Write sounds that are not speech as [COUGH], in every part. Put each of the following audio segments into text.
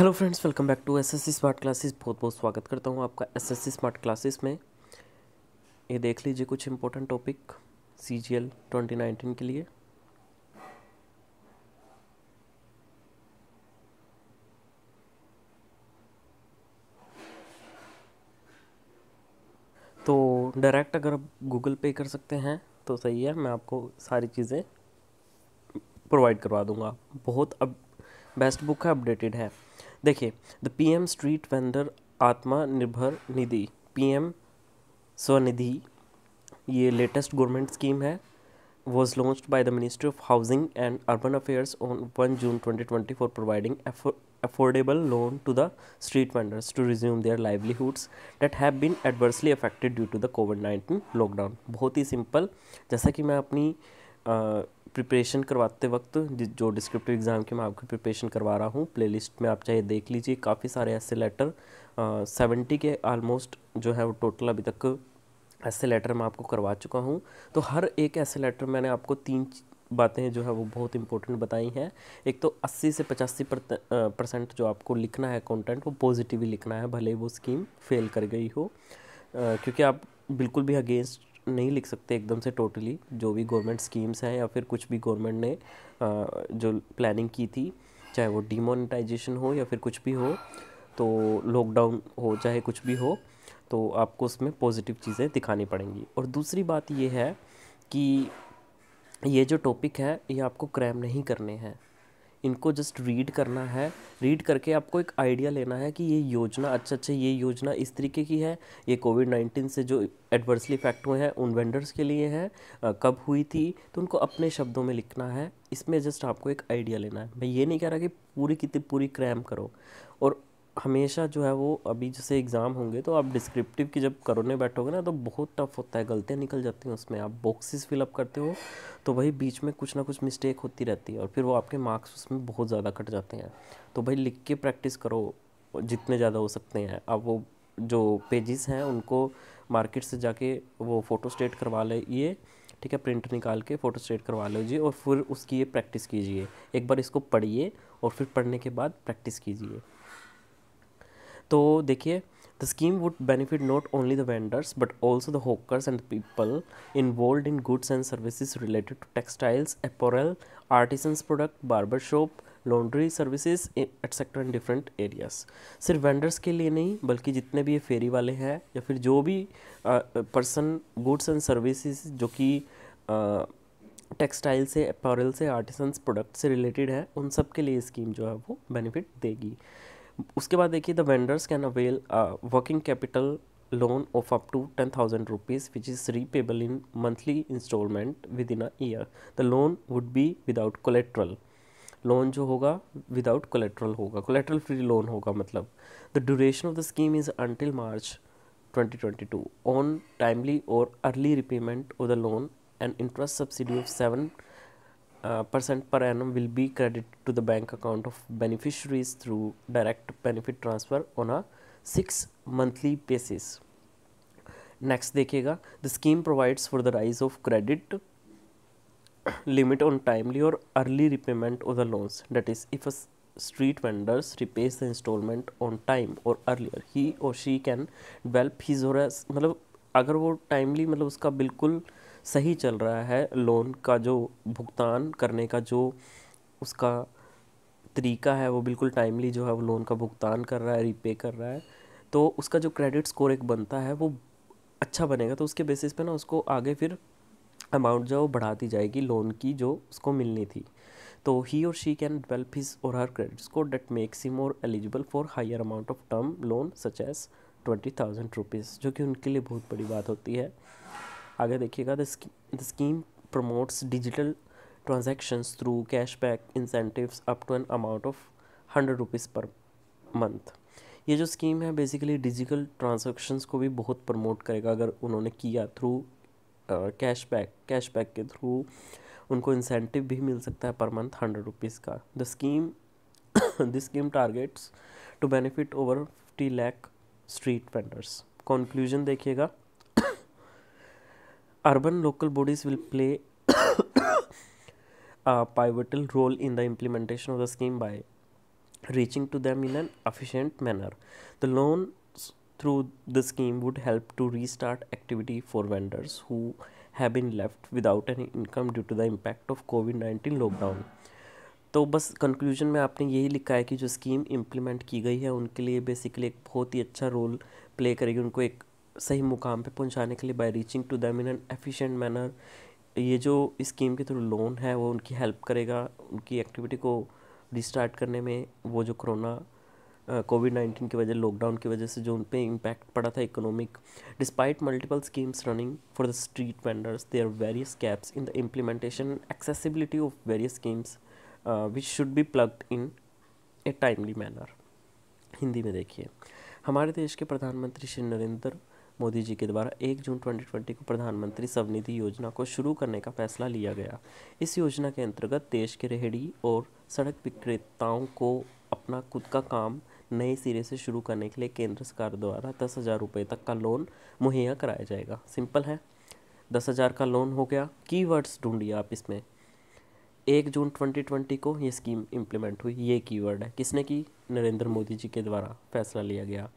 Hello friends welcome back to SSC smart classes बहुत बहुत स्वागत करता हूँ आपका एसएससी स्मार्ट क्लासेस में ये देख लीजिए कुछ important topic C G L twenty nineteen के लिए तो डायरेक्ट अगर आप गूगल पे कर सकते हैं तो सही है मैं आपको सारी चीज़ें प्रोवाइड करवा दूँगा बहुत अब बेस्ट बुक है अपडेटेड है देखिए the P M street vendor Atmanirbhar Nidhi P M Svanidhi ये लेटेस्ट गवर्नमेंट स्कीम है was launch by the ministry of housing and urban affairs on one June twenty twenty for providing affordable loan to the street vendors to resume their livelihoods that have been adversely affected due to the COVID nineteen lockdown बहुत ही simple जैसा कि मैं अपनी preparation करवाते वक्त जो descriptive exam के मैं आपको प्रिपरेशन करवा रहा हूँ प्लेलिस्ट में आप चाहे देख लीजिए काफ़ी सारे ऐसे लेटर सेवेंटी के आलमोस्ट जो है वो टोटल अभी तक ऐसे लेटर मैं आपको करवा चुका हूँ तो हर एक ऐसे लेटर मैंने आपको तीन बातें जो है वो बहुत इंपॉर्टेंट बताई हैं एक तो 80 से पचासी परसेंट जो आपको लिखना है कंटेंट वो पॉजिटिवली लिखना है भले वो स्कीम फेल कर गई हो क्योंकि आप बिल्कुल भी अगेंस्ट नहीं लिख सकते एकदम से टोटली जो भी गवर्नमेंट स्कीम्स हैं या फिर कुछ भी गवर्नमेंट ने जो प्लानिंग की थी चाहे वो डिमोनेटाइजेशन हो या फिर कुछ भी हो तो लॉकडाउन हो चाहे कुछ भी हो तो आपको उसमें पॉजिटिव चीज़ें दिखानी पड़ेंगी और दूसरी बात ये है कि ये जो टॉपिक है ये आपको क्रैम नहीं करने हैं इनको जस्ट रीड करना है रीड करके आपको एक आइडिया लेना है कि ये योजना अच्छा अच्छा ये योजना इस तरीके की है ये कोविड नाइन्टीन से जो एडवर्सली इफेक्ट हुए हैं उन वेंडर्स के लिए हैं कब हुई थी तो उनको अपने शब्दों में लिखना है इसमें जस्ट आपको एक आइडिया लेना है मैं ये नहीं कह रहा कि पूरी की पूरी क्रैम करो और हमेशा जो है वो अभी जैसे एग्ज़ाम होंगे तो आप डिस्क्रिप्टिव की जब करोने बैठोगे ना तो बहुत टफ होता है गलतियाँ निकल जाती हैं उसमें आप बॉक्सेस फिलअप करते हो तो भाई बीच में कुछ ना कुछ मिस्टेक होती रहती है और फिर वो आपके मार्क्स उसमें बहुत ज़्यादा कट जाते हैं तो भाई लिख के प्रैक्टिस करो जितने ज़्यादा हो सकते हैं आप वो जो पेजेस हैं उनको मार्केट से जाके वो फ़ोटो स्टेट करवा लिए ठीक है प्रिंट निकाल के फ़ोटो स्टेट करवा लीजिए और फिर उसकी ये प्रैक्टिस कीजिए एक बार इसको पढ़िए और फिर पढ़ने के बाद प्रैक्टिस कीजिए तो देखिए the scheme would benefit not only the vendors but also the hawkers and people involve in goods and services related to textiles apparel artisans product barber shop laundry services etcetera in different areas सिर्फ vendors के लिए नहीं बल्कि जितने भी ये फेरी वाले हैं या फिर जो भी पर्सन गुड्स एंड सर्विसेज जो कि टेक्सटाइल से अपॉरल से आर्टिसंस प्रोडक्ट से रिलेटेड है उन सब के लिए स्कीम जो है वो बेनिफिट देगी उसके बाद देखिए the vendors can avail working capital loan up to ten thousand rupees which is repayable in monthly instalment within a year the loan would be without collateral loan जो होगा without collateral होगा collateral free loan होगा मतलब the duration of the scheme is until March 2022 on timely or early repayment of the loan and interest subsidy of seven Uh, percent per annum will be credited to the bank account of beneficiaries through direct benefit transfer on a six monthly basis. Next देखिएगा the scheme provides for the rise of credit limit on timely or early repayment of the loans. That is, if a street vendor repays the installment on time or earlier, he or she can develop his or मतलब अगर वो timely मतलब उसका बिल्कुल सही चल रहा है लोन का जो भुगतान करने का जो उसका तरीका है वो बिल्कुल टाइमली जो है वो लोन का भुगतान कर रहा है रीपे कर रहा है तो उसका जो क्रेडिट स्कोर एक बनता है वो अच्छा बनेगा तो उसके बेसिस पे ना उसको आगे फिर अमाउंट जो है वो बढ़ा दी जाएगी लोन की जो उसको मिलनी थी तो ही और she can develop his or her credit score that makes he or eligible for higher amount of term loan such as twenty thousand rupees जो कि उनके लिए बहुत बड़ी बात होती है आगे देखिएगा the scheme digital digital through cash back incentives up to an amount of hundred rupees per month ये जो स्कीम है बेसिकली डिजिटल ट्रांजेक्शन्स को भी बहुत प्रमोट करेगा अगर उन्होंने किया थ्रू कैशबैक कैशबैक के थ्रू उनको इंसेंटिव भी मिल सकता है पर मंथ हंड्रेड रुपीज़ का the scheme this scheme targets to benefit over fifty lakh street vendors conclusion देखिएगा urban local bodies will play a pivotal role in the implementation of the scheme by reaching to them in an efficient manner. The loan through the scheme would help to restart activity for vendors who have been left without any income due to the impact of covid-19 lockdown तो बस conclusion में आपने यही लिखा है कि जो scheme implement की गई है उनके लिए बेसिकली एक बहुत ही अच्छा रोल प्ले करेगी उनको एक सही मुकाम पे पहुंचाने के लिए by reaching to them in an efficient manner ये जो स्कीम के थ्रू लोन है वो उनकी हेल्प करेगा उनकी एक्टिविटी को रिस्टार्ट करने में वो जो कोरोना कोविड नाइन्टीन की वजह लॉकडाउन की वजह से जो उन पर इम्पैक्ट पड़ा था economic despite multiple schemes running for the street vendors they are various gaps in the implementation accessibility of various schemes which should be plugged in a timely manner Hindi में देखिए हमारे देश के प्रधानमंत्री श्री नरेंद्र मोदी जी के द्वारा 1 जून 2020 को प्रधानमंत्री स्वनिधि योजना को शुरू करने का फैसला लिया गया इस योजना के अंतर्गत देश के रेहड़ी और सड़क विक्रेताओं को अपना खुद का काम नए सिरे से शुरू करने के लिए केंद्र सरकार द्वारा दस हज़ार रुपये तक का लोन मुहैया कराया जाएगा सिंपल है दस हज़ार का लोन हो गया की वर्ड्स ढूँढिए आप इसमें एक जून 2020 को ये स्कीम इम्प्लीमेंट हुई ये वर्ड है किसने की नरेंद्र मोदी जी के द्वारा फैसला लिया गया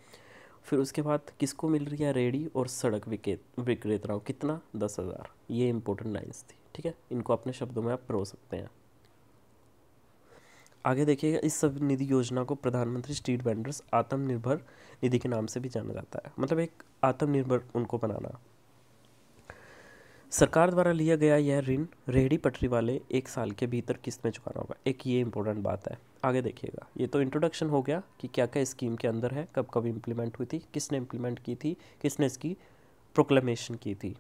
फिर उसके बाद किसको मिल रही है रेडी और सड़क विक्रेताओं कितना दस हज़ार ये इंपॉर्टेंट लाइन्स थी ठीक है इनको अपने शब्दों में आप रो सकते हैं आगे देखिएगा इस सब निधि योजना को प्रधानमंत्री स्ट्रीट वेंडर्स आत्मनिर्भर निधि के नाम से भी जाना जाता है मतलब एक आत्मनिर्भर उनको बनाना सरकार द्वारा लिया गया यह ऋण रेहड़ी पटरी वाले एक साल के भीतर किस्त में चुकाना होगा एक ये इम्पोर्टेंट बात है आगे देखिएगा ये तो इंट्रोडक्शन हो गया कि क्या क्या स्कीम के अंदर है कब कब इम्प्लीमेंट हुई थी किसने इम्प्लीमेंट की थी किसने इसकी प्रोक्लेमेशन की थी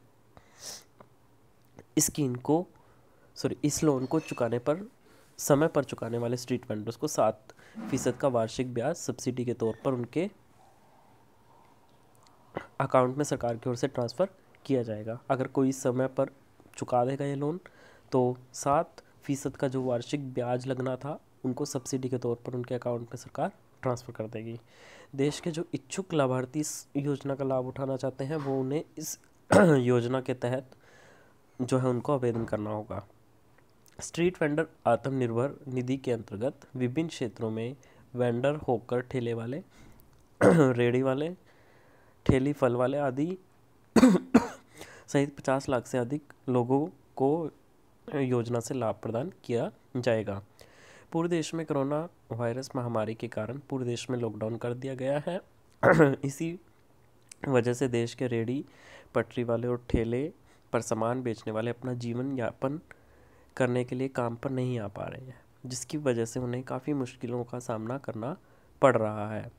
स्कीम को सॉरी इस लोन को चुकाने पर समय पर चुकाने वाले स्ट्रीट वेंडर्स को सात फीसद का वार्षिक ब्याज सब्सिडी के तौर पर उनके अकाउंट में सरकार की ओर से ट्रांसफ़र किया जाएगा अगर कोई समय पर चुका देगा ये लोन तो सात फीसद का जो वार्षिक ब्याज लगना था उनको सब्सिडी के तौर पर उनके अकाउंट में सरकार ट्रांसफ़र कर देगी देश के जो इच्छुक लाभार्थी इस योजना का लाभ उठाना चाहते हैं वो उन्हें इस [CLEARS THROAT] योजना के तहत जो है उनको आवेदन करना होगा स्ट्रीट वेंडर आत्मनिर्भर निधि के अंतर्गत विभिन्न क्षेत्रों में वेंडर होकर ठेले वाले [CLEARS THROAT] रेड़ी वाले ठेली फल वाले आदि [CLEARS THROAT] सहित पचास लाख से अधिक लोगों को योजना से लाभ प्रदान किया जाएगा पूरे देश में कोरोना वायरस महामारी के कारण पूरे देश में लॉकडाउन कर दिया गया है [CLEARS THROAT] इसी वजह से देश के रेडी पटरी वाले और ठेले पर सामान बेचने वाले अपना जीवन यापन करने के लिए काम पर नहीं आ पा रहे हैं जिसकी वजह से उन्हें काफ़ी मुश्किलों का सामना करना पड़ रहा है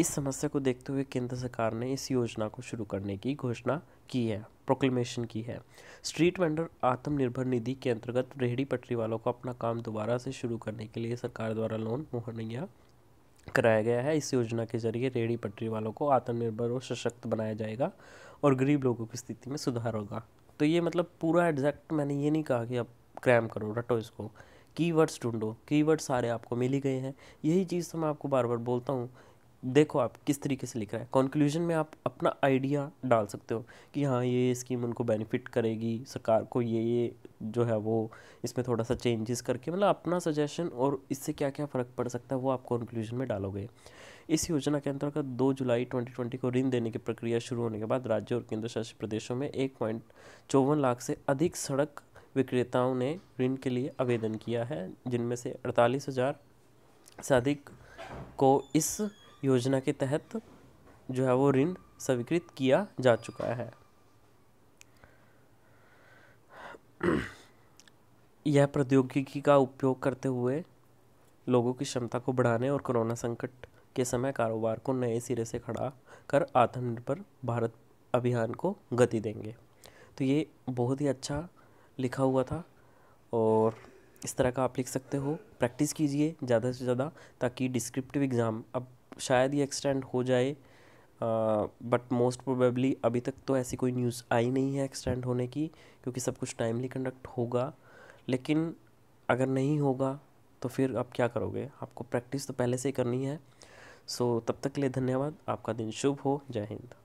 इस समस्या को देखते हुए केंद्र सरकार ने इस योजना को शुरू करने की घोषणा की है प्रोक्लेमेशन की है स्ट्रीट वेंडर आत्मनिर्भर निधि के अंतर्गत रेहड़ी पटरी वालों को अपना काम दोबारा से शुरू करने के लिए सरकार द्वारा लोन मुहैया कराया गया है इस योजना के जरिए रेहड़ी पटरी वालों को आत्मनिर्भर और सशक्त बनाया जाएगा और गरीब लोगों की स्थिति में सुधार होगा तो ये मतलब पूरा एग्जैक्ट मैंने ये नहीं कहा कि आप क्रैम करो रटो इसको कीवर्ड्स ढूंढो कीवर्ड सारे आपको मिल ही गए हैं यही चीज़ तो मैं आपको बार बार बोलता हूँ देखो आप किस तरीके से लिख रहा है कॉन्क्लूजन में आप अपना आइडिया डाल सकते हो कि हाँ ये स्कीम उनको बेनिफिट करेगी सरकार को ये ये जो है वो इसमें थोड़ा सा चेंजेस करके मतलब अपना सजेशन और इससे क्या क्या फ़र्क पड़ सकता है वो आप कॉन्क्लूजन में डालोगे इस योजना के अंतर्गत दो जुलाई ट्वेंटी को ऋण देने की प्रक्रिया शुरू होने के बाद राज्य और केंद्र शासित प्रदेशों में एक पॉइंट चौवन लाख से अधिक सड़क विक्रेताओं ने ऋण के लिए आवेदन किया है जिनमें से अड़तालीस हज़ार से अधिक को इस योजना के तहत जो है वो ऋण स्वीकृत किया जा चुका है यह प्रौद्योगिकी का उपयोग करते हुए लोगों की क्षमता को बढ़ाने और कोरोना संकट के समय कारोबार को नए सिरे से खड़ा कर आत्मनिर्भर भारत अभियान को गति देंगे तो ये बहुत ही अच्छा लिखा हुआ था और इस तरह का आप लिख सकते हो प्रैक्टिस कीजिए ज़्यादा से ज़्यादा ताकि डिस्क्रिप्टिव एग्ज़ाम अब शायद ये एक्सटेंड हो जाए बट मोस्ट प्रोबेबली अभी तक तो ऐसी कोई न्यूज़ आई नहीं है एक्सटेंड होने की क्योंकि सब कुछ टाइमली कंडक्ट होगा लेकिन अगर नहीं होगा तो फिर आप क्या करोगे आपको प्रैक्टिस तो पहले से ही करनी है सो so, तब तक के लिए धन्यवाद आपका दिन शुभ हो जय हिंद